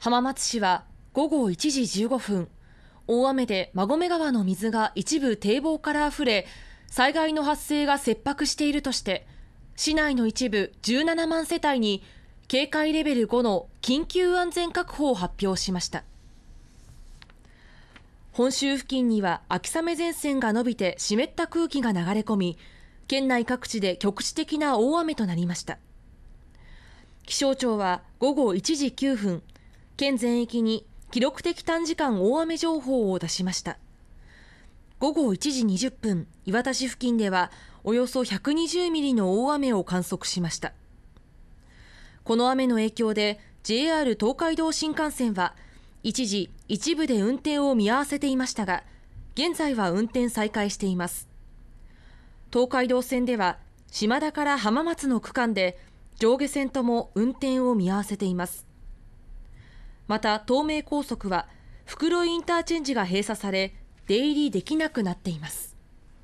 浜松市は午後1時15分大雨で馬込川の水が一部堤防からあふれ災害の発生が切迫しているとして市内の一部17万世帯に警戒レベル5の緊急安全確保を発表しました本州付近には秋雨前線が伸びて湿った空気が流れ込み県内各地で局地的な大雨となりました気象庁は午後1時9分県全域に記録的短時間大雨情報を出しました午後1時20分磐田市付近ではおよそ120ミリの大雨を観測しましたこの雨の影響で JR 東海道新幹線は一時一部で運転を見合わせていましたが現在は運転再開しています東海道線では島田から浜松の区間で上下線とも運転を見合わせていますまた東名高速は袋井インターチェンジが閉鎖され出入りできなくなっています